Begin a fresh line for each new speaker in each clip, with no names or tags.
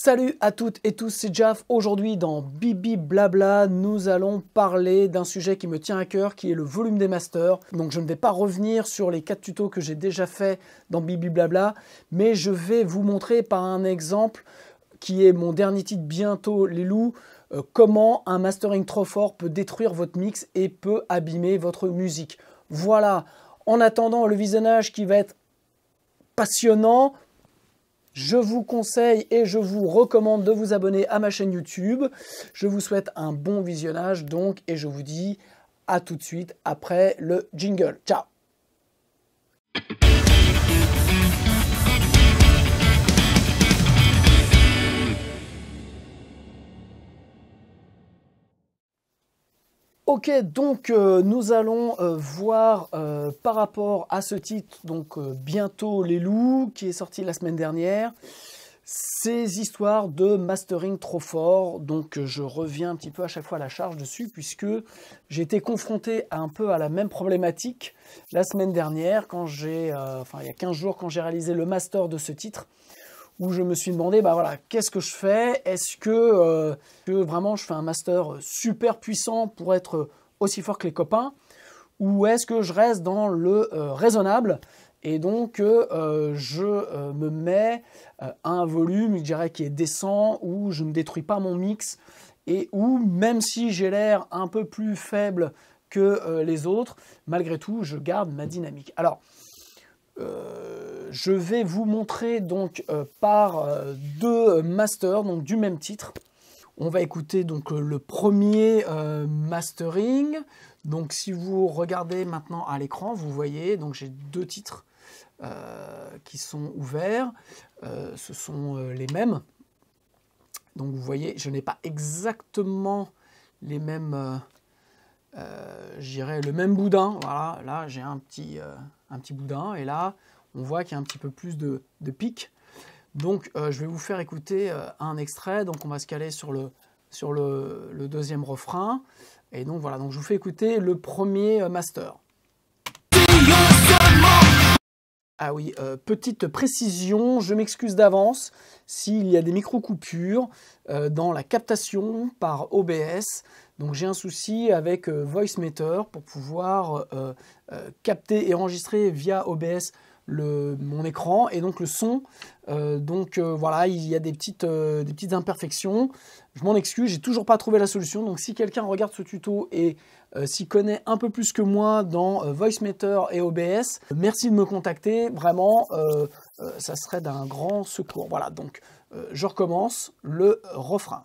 Salut à toutes et tous, c'est Jaff. Aujourd'hui dans Bibi Blabla, nous allons parler d'un sujet qui me tient à cœur, qui est le volume des masters. Donc je ne vais pas revenir sur les quatre tutos que j'ai déjà fait dans Bibi Blabla, mais je vais vous montrer par un exemple qui est mon dernier titre bientôt, les loups, euh, comment un mastering trop fort peut détruire votre mix et peut abîmer votre musique. Voilà, en attendant le visionnage qui va être passionnant, je vous conseille et je vous recommande de vous abonner à ma chaîne YouTube. Je vous souhaite un bon visionnage donc et je vous dis à tout de suite après le jingle. Ciao Ok, donc euh, nous allons euh, voir euh, par rapport à ce titre, donc bientôt les loups, qui est sorti la semaine dernière, ces histoires de mastering trop fort. Donc je reviens un petit peu à chaque fois à la charge dessus, puisque j'ai été confronté un peu à la même problématique la semaine dernière, quand j'ai, enfin il y a 15 jours, quand j'ai réalisé le master de ce titre où je me suis demandé, bah voilà, qu'est-ce que je fais Est-ce que, euh, vraiment je fais un master euh, super puissant pour être euh, aussi fort que les copains Ou est-ce que je reste dans le raisonnable et donc je me mets à un volume, je dirais, qui est décent, où je ne détruis pas mon mix, et où même si j'ai l'air un peu plus faible que les autres, malgré tout, je garde ma dynamique. Alors, euh, je vais vous montrer donc euh, par euh, deux masters donc du même titre. On va écouter donc le premier mastering. Donc si vous regardez maintenant à l'écran, vous voyez donc j'ai deux titres qui sont ouverts. ce sont les mêmes. Donc vous voyez, je n'ai pas exactement les mêmes, j'irai le même boudin. Voilà, là j'ai un petit un petit boudin. Et là, on voit qu'il y a un petit peu plus de, de pic. Donc, euh, je vais vous faire écouter euh, un extrait. Donc, on va se caler sur le, sur le, deuxième refrain. Et donc, voilà. Donc, je vous fais écouter le premier euh, master. Ah oui, petite précision, je m'excuse d'avance s'il y a des micro-coupures dans la captation par OBS. Donc j'ai un souci avec euh, VoiceMeter pour pouvoir euh, euh, capter et enregistrer via OBS le, mon écran et donc le son. donc voilà, il y a des petites, des petites imperfections. Je m'en excuse, j'ai toujours pas trouvé la solution. Donc si quelqu'un regarde ce tuto et s'y connaît un peu plus que moi dans VoiceMeter et OBS, merci de me contacter. Vraiment, ça serait d'un grand secours. Voilà, donc je recommence le refrain.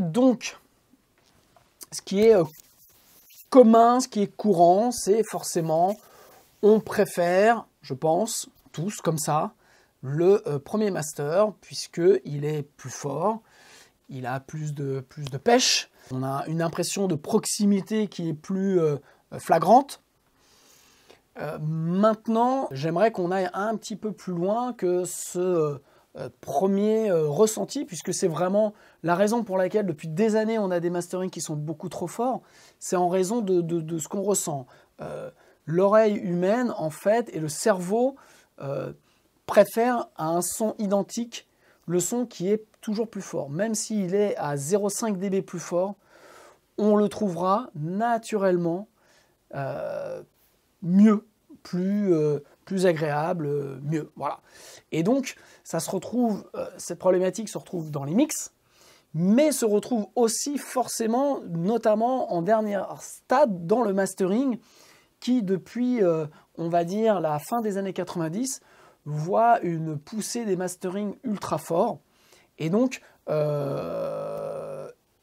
donc ce qui est euh, commun, ce qui est courant, c'est forcément on préfère, je pense, tous comme ça, le euh, premier master, puisque il est plus fort, il a plus de, plus de pêche, on a une impression de proximité qui est plus euh, flagrante. maintenant, j'aimerais qu'on aille un petit peu plus loin que ce euh, premier euh, ressenti, puisque c'est vraiment la raison pour laquelle depuis des années on a des masterings qui sont beaucoup trop forts, c'est en raison de, ce qu'on ressent. Euh, l'oreille humaine, en fait, et le cerveau préfère à un son identique le son qui est toujours plus fort. Même s'il est à 0,5 dB plus fort, on le trouvera naturellement mieux, plus plus agréable, euh, mieux. Voilà. Et donc, ça se retrouve, euh, cette problématique se retrouve dans les mix, mais se retrouve aussi forcément, notamment en dernier stade, dans le mastering, qui depuis, euh, on va dire, la fin des années 90, voit une poussée des masterings ultra fort. Et donc,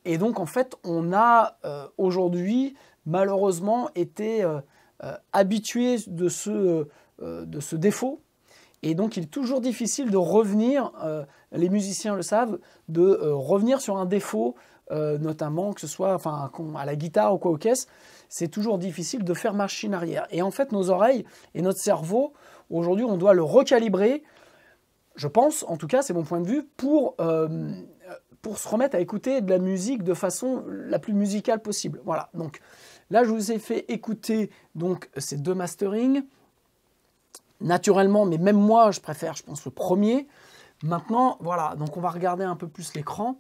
et donc en fait, on a aujourd'hui malheureusement été habitué de ce euh, de ce défaut. Et donc, il est toujours difficile de revenir, euh, les musiciens le savent, de euh, revenir sur un défaut, notamment que ce soit à la guitare ou quoi aux caisses. C'est toujours difficile de faire machine arrière. Et en fait, nos oreilles et notre cerveau, aujourd'hui, on doit le recalibrer, je pense, en tout cas, c'est mon point de vue, pour, se remettre à écouter de la musique de façon la plus musicale possible. Voilà. Donc, là, je vous ai fait écouter donc, ces deux masterings naturellement, mais même moi, je préfère, je pense, le premier. Maintenant, voilà, donc on va regarder un peu plus l'écran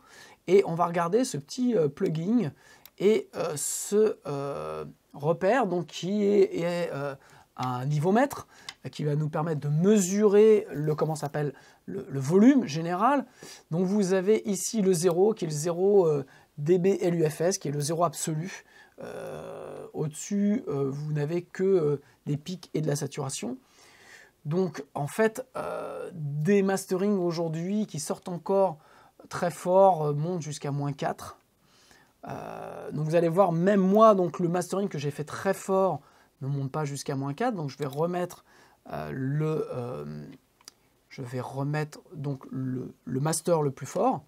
et on va regarder ce petit euh, plugin et euh, ce euh, repère donc, qui est, un un mètre qui va nous permettre de mesurer le, comment s'appelle, le, volume général. Donc vous avez ici le zéro, qui est le 0 dB LUFS qui est le zéro absolu. Au-dessus, vous n'avez que des pics et de la saturation. Donc en fait, euh, des masterings aujourd'hui qui sortent encore très fort euh, montent jusqu'à moins 4. Euh, donc vous allez voir, même moi, donc le mastering que j'ai fait très fort ne monte pas jusqu'à moins 4. Donc je vais remettre le... je vais remettre donc le master le plus fort.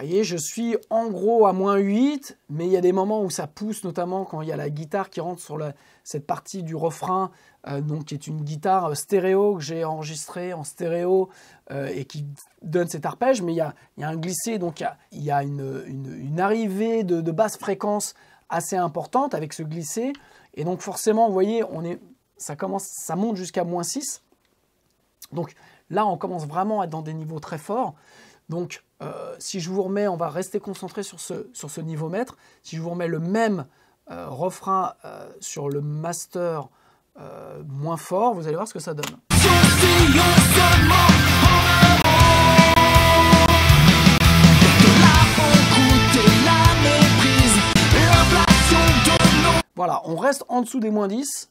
voyez, je suis en gros à moins 8, mais il y a des moments où ça pousse, notamment quand il y a la guitare qui rentre sur cette partie du refrain, euh, donc qui est une guitare euh, stéréo que j'ai enregistrée en stéréo euh, et qui donne cet arpège, mais il y a, un glissé, donc il y a, une, arrivée de, basse fréquence assez importante avec ce glissé, et donc forcément, vous voyez, on est, ça, commence, ça monte jusqu'à moins 6. Donc là, on commence vraiment à être dans des niveaux très forts. Donc, euh, si je vous remets, on va rester concentré sur ce, sur ce niveau maître, si je vous remets le même euh, refrain euh, sur le master moins fort, vous allez voir ce que ça donne. Voilà, on reste en dessous des moins 10.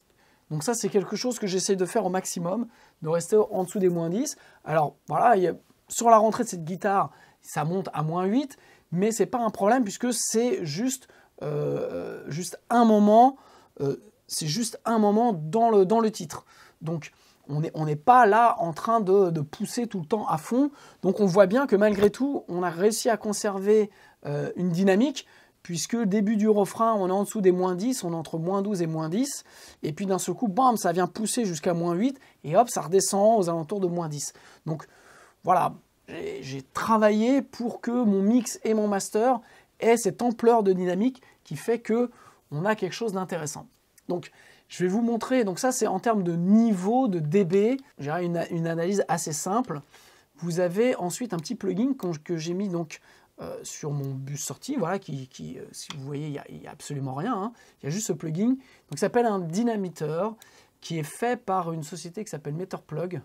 Donc ça, c'est quelque chose que j'essaie de faire au maximum, de rester en dessous des moins 10. Alors voilà, il sur la rentrée de cette guitare, ça monte à moins 8, mais ce n'est pas un problème puisque c'est juste, euh, euh, juste un moment, euh, c'est juste un moment dans le, dans le titre. Donc on n'est on pas là en train de, pousser tout le temps à fond. Donc on voit bien que malgré tout, on a réussi à conserver une dynamique puisque début du refrain, on est en dessous des moins 10, on est entre moins 12 et moins 10, et puis d'un seul coup, bam, ça vient pousser jusqu'à moins 8, et hop, ça redescend aux alentours de moins 10. Donc voilà, j'ai travaillé pour que mon mix et mon master aient cette ampleur de dynamique qui fait que on a quelque chose d'intéressant. Donc, je vais vous montrer, donc ça c'est en termes de niveau, de dB, j'ai une, analyse assez simple. Vous avez ensuite un petit plugin que j'ai mis donc euh, sur mon bus sortie. voilà, qui, euh, si vous voyez, il n'y a, absolument rien, hein. il y a juste ce plugin. Donc ça s'appelle un dynamiteur, qui est fait par une société qui s'appelle Meterplug,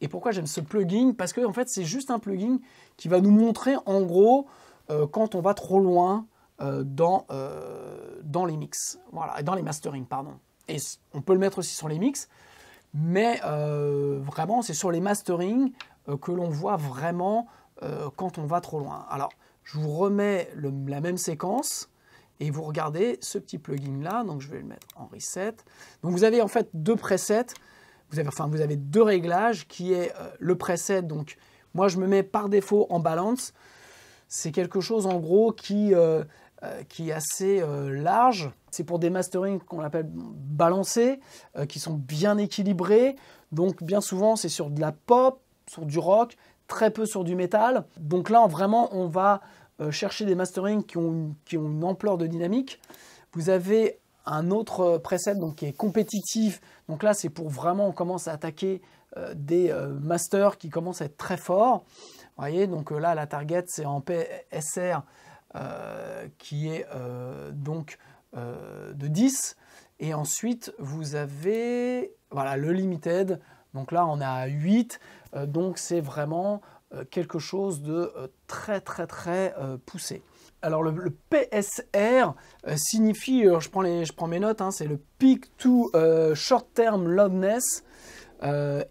et pourquoi j'aime ce plugin Parce que en fait, c'est juste un plugin qui va nous montrer en gros euh, quand on va trop loin euh, dans, euh, dans les mix. Voilà, dans les mastering, pardon. Et on peut le mettre aussi sur les mix, mais vraiment, c'est sur les mastering que l'on voit vraiment quand on va trop loin. Alors, je vous remets la même séquence. Et vous regardez ce petit plugin là, donc je vais le mettre en reset. Donc vous avez en fait deux presets vous avez, enfin, vous avez deux réglages qui est euh, le preset. Donc, moi, je me mets par défaut en balance. C'est quelque chose, en gros, qui, euh, euh, qui est assez large. C'est pour des masterings qu'on appelle balancés, qui sont bien équilibrés. Donc, bien souvent, c'est sur de la pop, sur du rock, très peu sur du métal. Donc là, vraiment, on va chercher des masterings qui ont, une, qui ont une ampleur de dynamique. Vous avez un autre euh, preset donc, qui est compétitif. Donc là, c'est pour vraiment, on commence à attaquer euh, des euh, masters qui commencent à être très forts. Vous voyez, donc là, la target, c'est en PSR qui est donc de 10. Et ensuite, vous avez voilà, le limited. Donc là, on a 8. donc c'est vraiment quelque chose de très, très, très poussé. Alors le, PSR euh, signifie, euh, je, prends je prends mes notes, hein, c'est le Peak to euh, Short Term loudness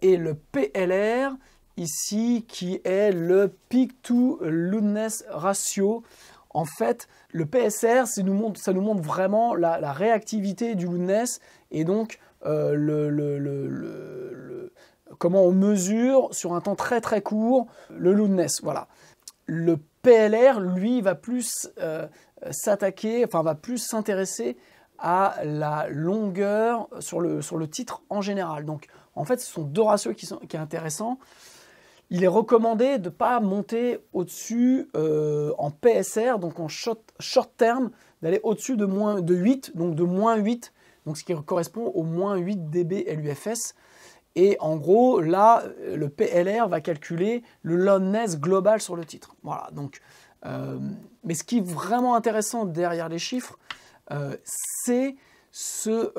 et le PLR ici qui est le Peak to Loudness Ratio. En fait, le PSR, ça nous montre, vraiment la, réactivité du loudness et donc comment on mesure sur un temps très très court le loudness. Voilà. Le PLR, lui, va plus euh, s'attaquer, enfin va plus s'intéresser à la longueur sur le, titre en général. Donc en fait, ce sont deux ratios qui sont qui est intéressant. Il est recommandé de ne pas monter au-dessus euh, en PSR, donc en short, short term, d'aller au-dessus de, moins, de 8, donc de moins 8, donc ce qui correspond au moins 8 dB LUFS. Et en gros, là, euh, le PLR va calculer le Lowness global sur le titre. Voilà, donc. Euh, mais ce qui est vraiment intéressant derrière les chiffres, euh, c'est ce,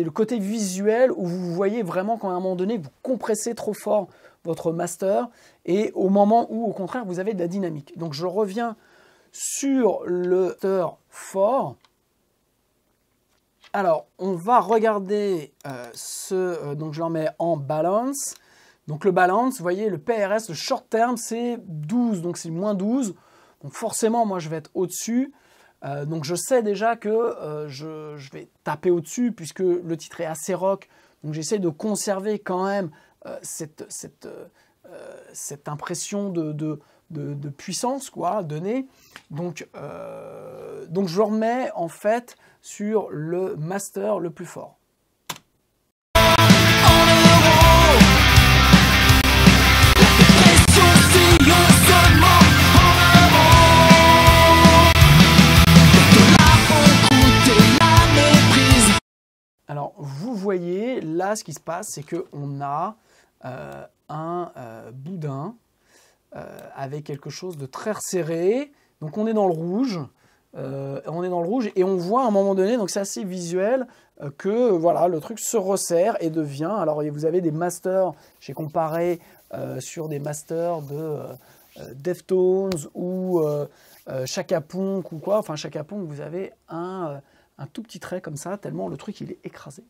le côté visuel où vous voyez vraiment qu'à un moment donné vous compressez trop fort votre master et au moment où au contraire vous avez de la dynamique. Donc je reviens sur le master fort alors, on va regarder euh, ce... Euh, donc, je l'en mets en balance. Donc, le balance, vous voyez, le PRS, le short term, c'est 12. Donc, c'est moins 12. Donc, forcément, moi, je vais être au-dessus. Euh, donc, je sais déjà que je, vais taper au-dessus puisque le titre est assez rock. Donc, j'essaie de conserver quand même cette, impression de de, puissance quoi, donné Donc, euh, donc je remets en fait sur le master le plus fort. Alors, vous voyez, là, ce qui se passe, c'est qu'on a euh, un euh, boudin euh, avec quelque chose de très resserré. Donc on est dans le rouge. Euh, on est dans le rouge et on voit à un moment donné, donc c'est assez visuel, euh, que voilà le truc se resserre et devient. Alors vous avez des masters, j'ai comparé sur des masters de Deftones ou Chaka ou quoi. Enfin Chaka vous avez un, un, tout petit trait comme ça, tellement le truc il est écrasé.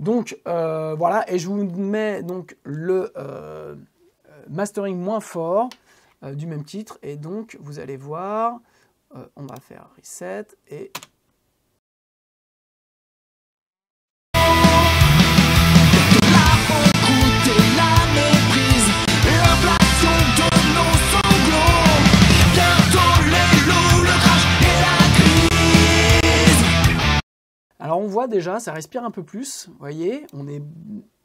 Donc voilà, et je vous mets donc le euh, mastering moins fort euh, du même titre. Et donc, vous allez voir, euh, on va faire reset et... Alors on voit déjà, ça respire un peu plus, vous voyez, on est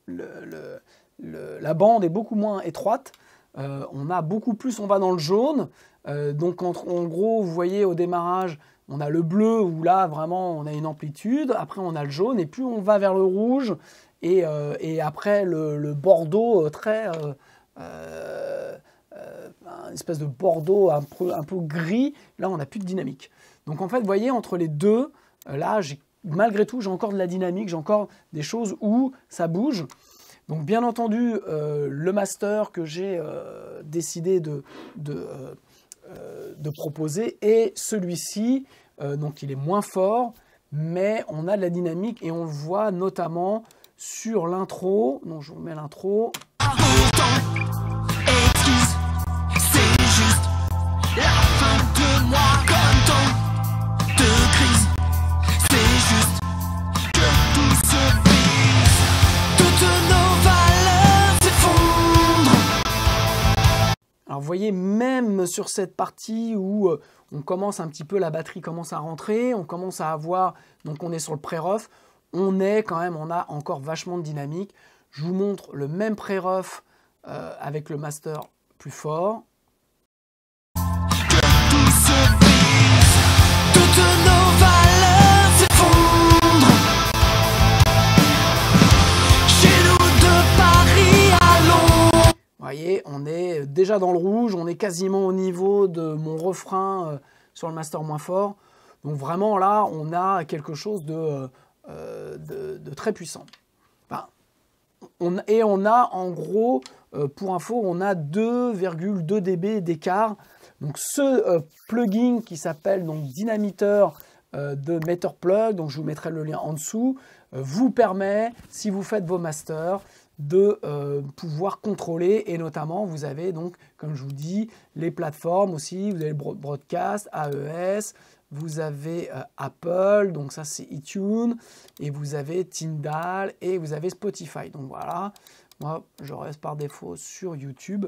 le, la bande est beaucoup moins étroite. Euh, on a beaucoup plus, on va dans le jaune. Euh, donc en, gros, vous voyez au démarrage, on a le bleu où là vraiment on a une amplitude. Après on a le jaune et plus on va vers le rouge et, euh, après le, bordeaux très un espèce de bordeaux un peu, gris. Là on n'a plus de dynamique. Donc en fait, vous voyez entre les deux, là malgré tout j'ai encore de la dynamique, j'ai encore des choses où ça bouge. Donc bien entendu, euh, le master que j'ai euh, décidé de, euh, de, proposer est celui-ci. donc il est moins fort, mais on a de la dynamique et on le voit notamment sur l'intro. Donc je vous mets l'intro. Ah, Alors vous voyez, même sur cette partie où euh, on commence un petit peu, la batterie commence à rentrer, on commence à avoir, donc on est sur le pré rough on est quand même, on a encore vachement de dynamique. Je vous montre le même pré rough avec le master plus fort. dans le rouge, on est quasiment au niveau de mon refrain euh, sur le master moins fort. Donc vraiment là, on a quelque chose de, euh, très puissant. on, et on a en gros, euh, pour info, on a 2,2 dB d'écart. Donc ce plugin qui s'appelle donc Dynamiteur de Plug, donc je vous mettrai le lien en dessous, vous permet, si vous faites vos masters, de euh, pouvoir contrôler et notamment vous avez donc comme je vous dis les plateformes aussi, vous avez le broadcast, AES, vous avez euh, Apple, donc ça c'est iTunes et vous avez Tindal et vous avez Spotify. Donc voilà, moi je reste par défaut sur YouTube.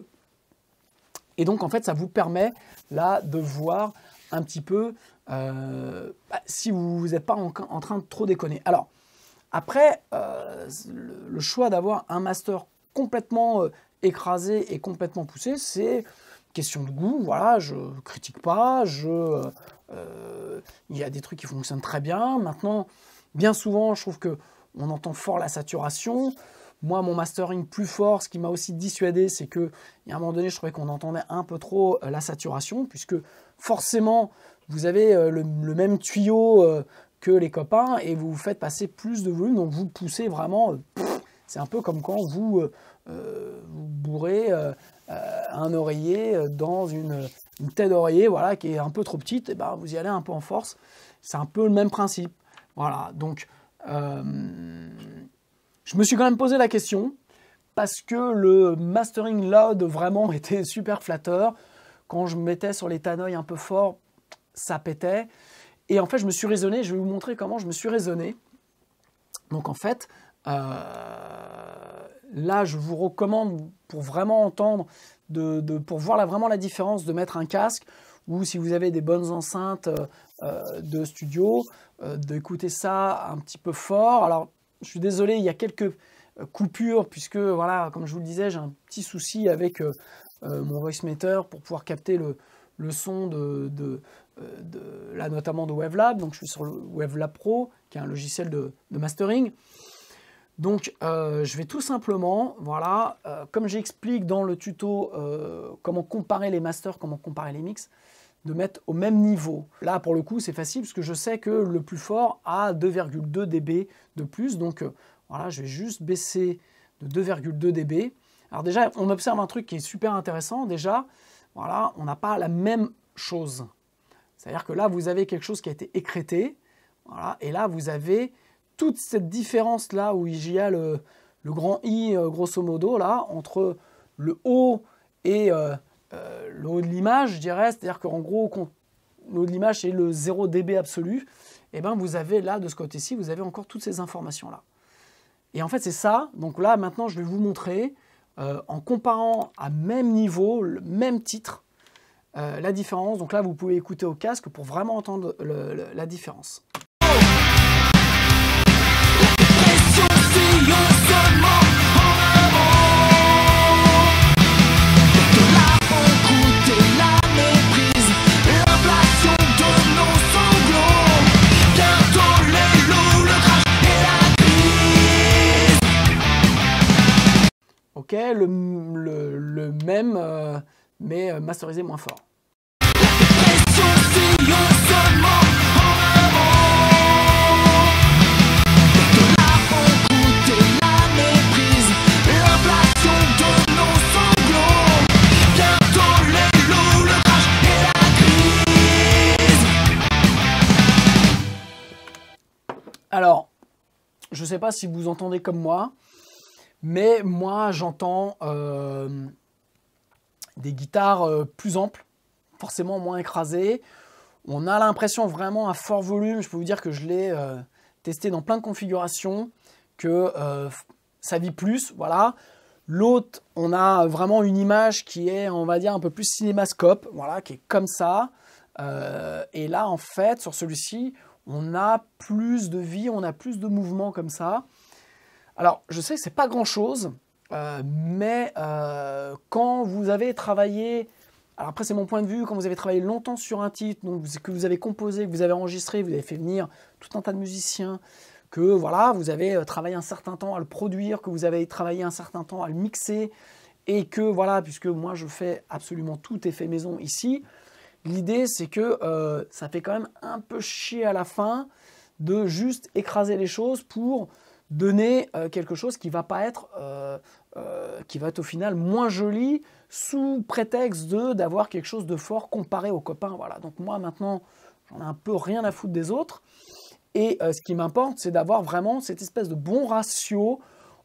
Et donc en fait ça vous permet là de voir un petit peu euh, bah, si vous n'êtes pas en, train de trop déconner. Alors, après, euh, le choix d'avoir un master complètement euh, écrasé et complètement poussé, c'est question de goût. Voilà, je critique pas, je, euh, il y a des trucs qui fonctionnent très bien. Maintenant, bien souvent, je trouve que on entend fort la saturation. Moi, mon mastering plus fort, ce qui m'a aussi dissuadé, c'est que, il y un moment donné, je trouvais qu'on entendait un peu trop la saturation, puisque forcément, vous avez le, même tuyau, que les copains et vous faites passer plus de volume, donc vous poussez vraiment. Euh, c'est un peu comme quand vous, euh, euh, vous bourrez un oreiller dans une, une tête d'oreiller voilà, qui est un peu trop petite, et ben vous y allez un peu en force. C'est un peu le même principe. Voilà, donc je me suis quand même posé la question parce que le mastering loud vraiment était super flatteur. Quand je mettais sur les tannoy un peu fort, ça pétait. Et en fait, je me suis raisonné, je vais vous montrer comment je me suis raisonné. Donc en fait, euh, là, je vous recommande pour vraiment entendre, pour voir vraiment la différence, de mettre un casque ou si vous avez des bonnes enceintes euh, euh, de studio, d'écouter ça un petit peu fort. Alors, je suis désolé, il y a quelques coupures puisque voilà, comme je vous le disais, j'ai un petit souci avec mon voice meter pour pouvoir capter le, son de, euh, là notamment de Weblab, donc je suis sur le WaveLab Pro, qui est un logiciel de, mastering. Donc euh, je vais tout simplement, voilà, euh, comme j'explique dans le tuto comment comparer les masters, comment comparer les mix, de mettre au même niveau. Là pour le coup c'est facile parce que je sais que le plus fort a 2,2 dB de plus, donc voilà, je vais juste baisser de 2,2 dB. Alors déjà on observe un truc qui est super intéressant, déjà, voilà, on n'a pas la même chose. C'est-à-dire que là, vous avez quelque chose qui a été écrété, et là, vous avez toute cette différence-là où il y a le, grand I, euh, grosso modo, là, entre le haut et euh, euh, le haut de l'image, je dirais, c'est-à-dire qu'en gros, le haut de l'image, c'est le 0 dB absolu, et eh bien vous avez là, de ce côté-ci, vous avez encore toutes ces informations-là. Et en fait, c'est ça, donc là, maintenant, je vais vous montrer, en comparant à même niveau, le même titre, euh, la différence. Donc là, vous pouvez écouter au casque pour vraiment entendre la différence. Ok, le, le même... Euh, mais euh, masterisé moins fort. Alors, je ne sais pas si vous entendez comme moi, mais moi j'entends euh, des guitares euh, plus amples, forcément moins écrasées. On a l'impression vraiment à fort volume. Je peux vous dire que je l'ai euh, testé dans plein de configurations, que euh, ça vit plus, voilà. L'autre, on a vraiment une image qui est, on va dire, un peu plus cinémascope, voilà, qui est comme ça. et là, en fait, sur celui-ci, on a plus de vie, on a plus de mouvement comme ça. Alors, je sais que c'est pas grand-chose, euh, mais euh, quand vous avez travaillé alors après, c'est mon point de vue. Quand vous avez travaillé longtemps sur un titre, que vous avez composé, que vous avez enregistré, vous avez fait venir tout un tas de musiciens, que voilà, vous avez euh, travaillé un certain temps à le produire, que vous avez travaillé un certain temps à le mixer, et que voilà, puisque moi je fais absolument tout effet maison ici, l'idée c'est que ça fait quand même un peu chier à la fin de juste écraser les choses pour donner euh, quelque chose qui va pas être, euh, euh, qui va au final moins joli sous prétexte de d'avoir quelque chose de fort comparé aux copains. Voilà. Donc moi maintenant, j'en ai un peu rien à foutre des autres. Et ce qui m'importe, c'est d'avoir vraiment cette espèce de bon ratio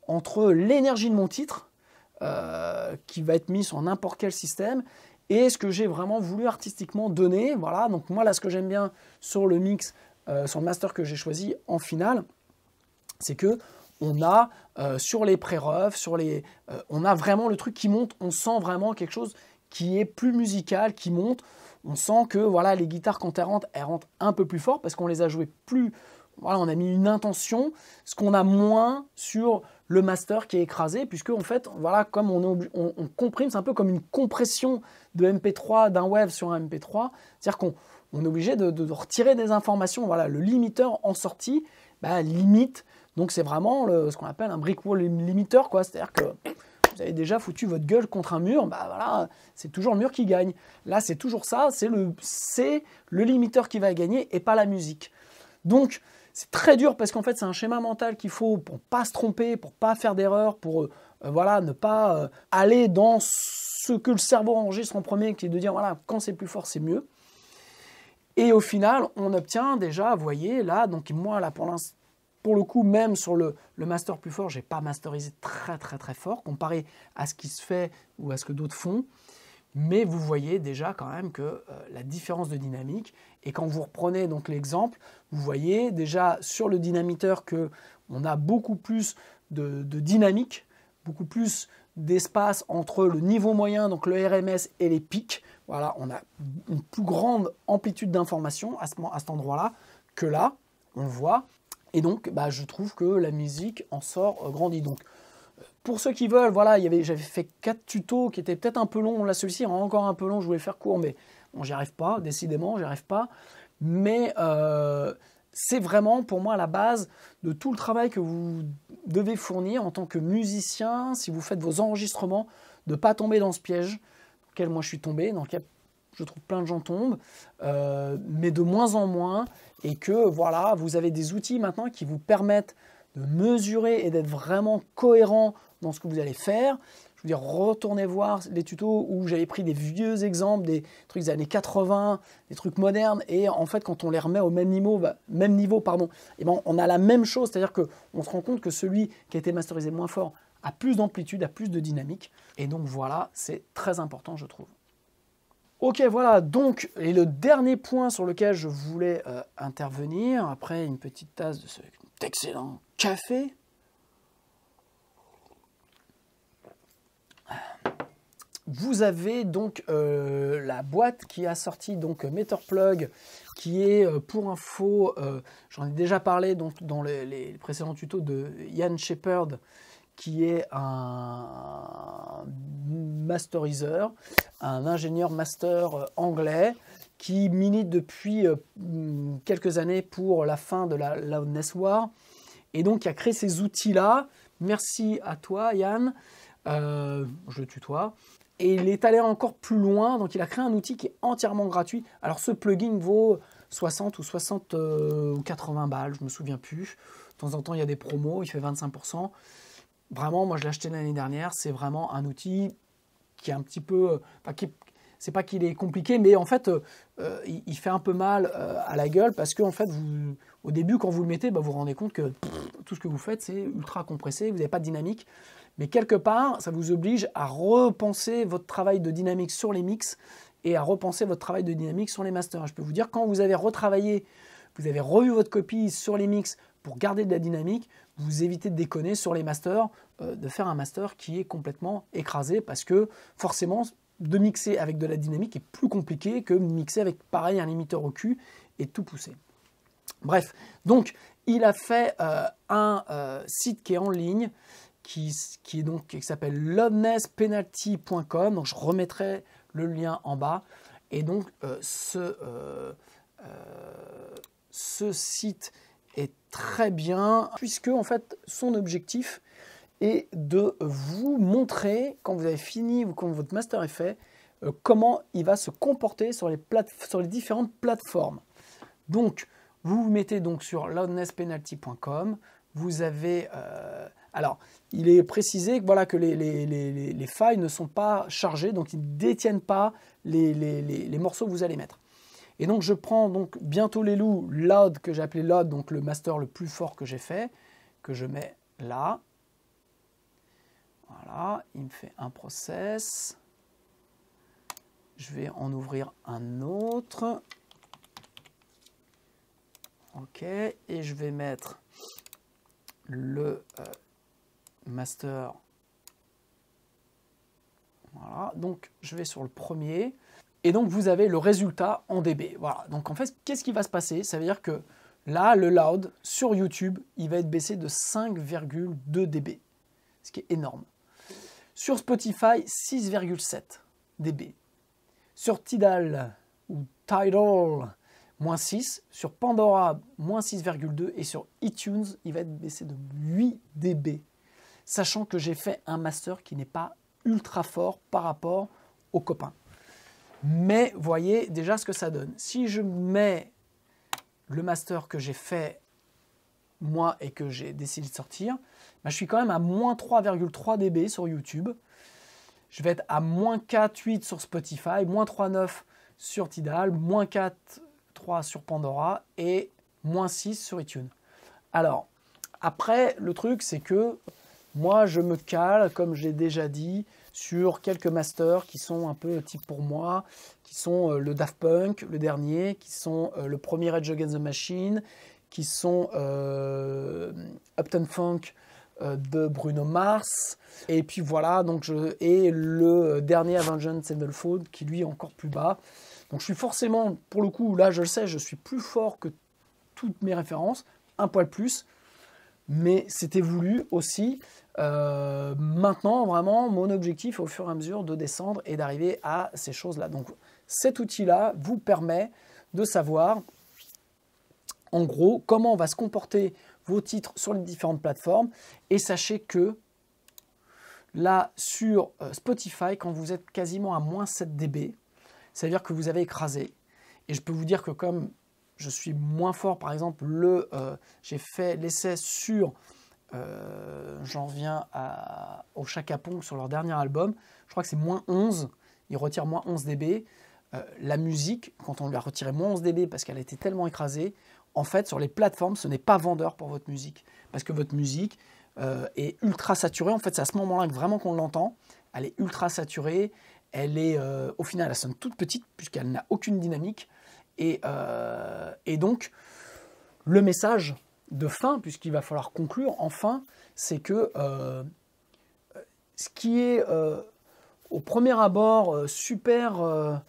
entre l'énergie de mon titre, qui va être mis sur n'importe quel système, et ce que j'ai vraiment voulu artistiquement donner. Voilà. Donc moi là, ce que j'aime bien sur le mix, sur le master que j'ai choisi en finale, c'est que on a euh, sur les pré reufs sur euh, on a vraiment le truc qui monte, on sent vraiment quelque chose qui est plus musical, qui monte. On sent que voilà, les guitares quand elles rentrent, elles rentrent un peu plus fort parce qu'on les a jouées plus. Voilà, on a mis une intention, ce qu'on a moins sur le master qui est écrasé, puisque en fait, voilà, comme on, comprime, c'est un peu comme une compression de MP3 d'un wave sur un MP3, c'est-à-dire qu'on est obligé de, retirer des informations. Voilà, le limiteur en sortie bah, limite donc c'est vraiment ce qu'on appelle un brick wall limiteur, quoi. C'est-à-dire que vous avez déjà foutu votre gueule contre un mur, bah voilà, c'est toujours le mur qui gagne. Là, c'est toujours ça, c'est le, c'est le limiteur qui va gagner et pas la musique. Donc c'est très dur parce qu'en fait c'est un schéma mental qu'il faut pour pas se tromper, pour pas faire d'erreur, pour euh, euh, voilà ne pas euh, aller dans ce que le cerveau enregistre en premier, qui est de dire voilà quand c'est plus fort c'est mieux. Et au final, on obtient déjà, voyez, là, donc moi, là, pour l'instant, pour le coup, même sur le, master plus fort, je n'ai pas masterisé très très très fort comparé à ce qui se fait ou à ce que d'autres font. Mais vous voyez déjà quand même que euh, la différence de dynamique, et quand vous reprenez donc l'exemple, vous voyez déjà sur le dynamiteur qu'on a beaucoup plus de, dynamique, beaucoup plus d'espace entre le niveau moyen, donc le RMS, et les pics. Voilà, on a une plus grande amplitude d'information à, à cet endroit-là que là, on le voit, et donc, bah, je trouve que la musique en sort euh, grandit. Donc, euh, pour ceux qui veulent, voilà, j'avais fait quatre tutos qui étaient peut-être un peu longs. Là, celui-ci encore un peu long, je voulais faire court, mais bon, j'y arrive pas, décidément, j'y arrive pas. Mais euh, c'est vraiment pour moi la base de tout le travail que vous devez fournir en tant que musicien, si vous faites vos enregistrements, de ne pas tomber dans ce piège dans lequel moi je suis tombé, dans lequel je trouve plein de gens tombent, euh, mais de moins en moins, et que voilà, vous avez des outils maintenant qui vous permettent de mesurer et d'être vraiment cohérent dans ce que vous allez faire. Je veux dire, retournez voir les tutos où j'avais pris des vieux exemples, des trucs des années 80, des trucs modernes, et en fait, quand on les remet au même niveau, bah, même niveau pardon, et eh ben, on a la même chose, c'est-à-dire qu'on se rend compte que celui qui a été masterisé moins fort a plus d'amplitude, a plus de dynamique, et donc voilà, c'est très important, je trouve. Ok, voilà, donc, et le dernier point sur lequel je voulais euh, intervenir, après une petite tasse de cet excellent café, vous avez donc euh, la boîte qui a sorti donc Meterplug, qui est euh, pour info, j'en ai déjà parlé donc dans les, précédents tutos de Ian Shepherd qui est un masteriseur, un ingénieur master euh, anglais qui milite depuis euh, hmm, quelques années pour la fin de la loudness war et donc il a créé ces outils-là. Merci à toi, Yann. Je euh, je tutoie. Et il est allé encore plus loin, donc il a créé un outil qui est entièrement gratuit. Alors ce plugin vaut 60 ou 60 ou 80 balles, je ne me souviens plus. De temps en temps, il y a des promos, il fait 25% vraiment, moi je l'ai acheté l'année dernière, c'est vraiment un outil qui est un petit peu. Euh, qui, c'est pas qu'il est compliqué, mais en fait, euh, euh, il, fait un peu mal à la gueule parce que fait, vous, au début, quand vous le mettez, bah, vous vous rendez compte que tout ce que vous faites, c'est ultra compressé, vous n'avez pas de dynamique. Mais quelque part, ça vous oblige à repenser votre travail de dynamique sur les mix et à repenser votre travail de dynamique sur les masters. Je peux vous dire, quand vous avez retravaillé, vous avez revu votre copie sur les mix pour garder de la dynamique, vous évitez de déconner sur les masters, euh, de faire un master qui est complètement écrasé parce que forcément, de mixer avec de la dynamique est plus compliqué que mixer avec pareil un limiteur au cul et tout pousser. Bref, donc il a fait euh, un euh, site qui est en ligne, qui, qui est donc qui s'appelle lovenesspenalty.com. Donc je remettrai le lien en bas. Et donc ce, ce site est très bien, puisque en fait son objectif est de vous montrer, quand vous avez fini ou quand votre master est fait, euh, comment il va se comporter sur les, plate sur les différentes plateformes. Donc, vous vous mettez donc sur loudnesspenalty.com, vous avez... Euh, alors, il est précisé voilà, que les, les, les, les, failles ne sont pas chargées, donc ils ne détiennent pas les, morceaux que vous allez mettre. Et donc je prends donc bientôt les loups, l'Odd, que j'appelais appelé donc le master le plus fort que j'ai fait, que je mets là. Voilà, il me fait un process. Je vais en ouvrir un autre. Ok, et je vais mettre le euh, master. Voilà, donc je vais sur le premier et donc vous avez le résultat en dB. Voilà, donc en fait, qu'est-ce qui va se passer Ça veut dire que là, le loud sur YouTube, il va être baissé de 5,2 dB, ce qui est énorme. Sur Spotify, 6,7 dB. Sur Tidal ou Tidal, moins 6. Sur Pandora, moins 6,2. Et sur iTunes, il va être baissé de 8 dB. Sachant que j'ai fait un master qui n'est pas ultra fort par rapport aux copains. Mais voyez déjà ce que ça donne. Si je mets le master que j'ai fait moi et que j'ai décidé de sortir, bah, je suis quand même à moins 3,3 dB sur YouTube. Je vais être à moins 4,8 sur Spotify, moins 3,9 sur Tidal, moins 4,3 sur Pandora et moins 6 sur iTunes. Alors, après, le truc, c'est que moi, je me cale, comme j'ai déjà dit, sur quelques masters qui sont un peu type pour moi, qui sont euh, le Daft Punk, le dernier, qui sont euh, le premier Edge Against the Machine, qui sont euh, Upton Funk de Bruno Mars. Et puis voilà, donc je, et le dernier Avengers Sevenfold qui lui est encore plus bas. Donc je suis forcément, pour le coup, là je le sais, je suis plus fort que toutes mes références, un poil plus mais c'était voulu aussi. Euh, maintenant, vraiment, mon objectif au fur et à mesure de descendre et d'arriver à ces choses-là. Donc, cet outil-là vous permet de savoir, en gros, comment va se comporter vos titres sur les différentes plateformes. Et sachez que là, sur euh, Spotify, quand vous êtes quasiment à moins 7 dB, ça veut dire que vous avez écrasé. Et je peux vous dire que comme je suis moins fort. Par exemple, le, euh, j'ai fait l'essai sur, euh, j'en viens au Chacapong sur leur dernier album. Je crois que c'est moins 11. Ils retirent moins 11 dB. Euh, la musique, quand on lui a retiré moins 11 dB parce qu'elle a été tellement écrasée, en fait, sur les plateformes, ce n'est pas vendeur pour votre musique. Parce que votre musique est ultra saturée. En fait, c'est à ce moment-là que vraiment qu'on l'entend. Elle est ultra saturée. Elle est, au final, elle sonne toute petite puisqu'elle n'a aucune dynamique euh, et, donc, le message de fin, puisqu'il va falloir conclure, enfin, c'est que euh, ce qui est euh, au premier abord super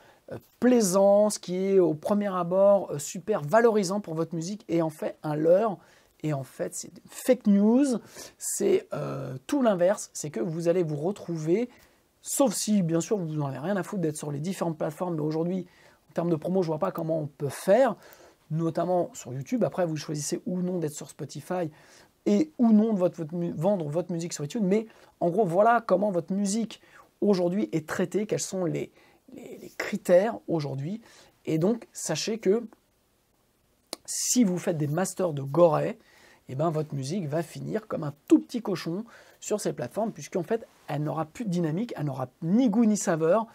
plaisant, ce qui est au premier abord super valorisant pour votre musique, est en fait un leurre. Et en fait, c'est fake news, c'est tout l'inverse, c'est que vous allez vous retrouver, sauf si bien sûr vous n'en avez rien à foutre d'être sur les différentes plateformes, mais aujourd'hui en termes de promo, je ne vois pas comment on peut faire, notamment sur YouTube. Après, vous choisissez ou non d'être sur Spotify et ou non de vendre votre musique sur YouTube. Mais en gros, voilà comment votre musique aujourd'hui est traitée, quels sont les, critères aujourd'hui. Et donc, sachez que si vous faites des masters de Gorée, eh ben, votre musique va finir comme un tout petit cochon sur ces plateformes, puisqu'en fait, elle n'aura plus de dynamique, elle n'aura ni goût ni saveur,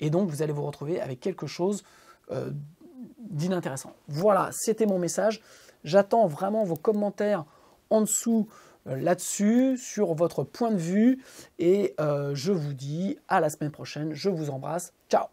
et donc vous allez vous retrouver avec quelque chose euh, d'inintéressant. Voilà, c'était mon message. J'attends vraiment vos commentaires en dessous euh, là-dessus, sur votre point de vue. Et euh, je vous dis à la semaine prochaine. Je vous embrasse. Ciao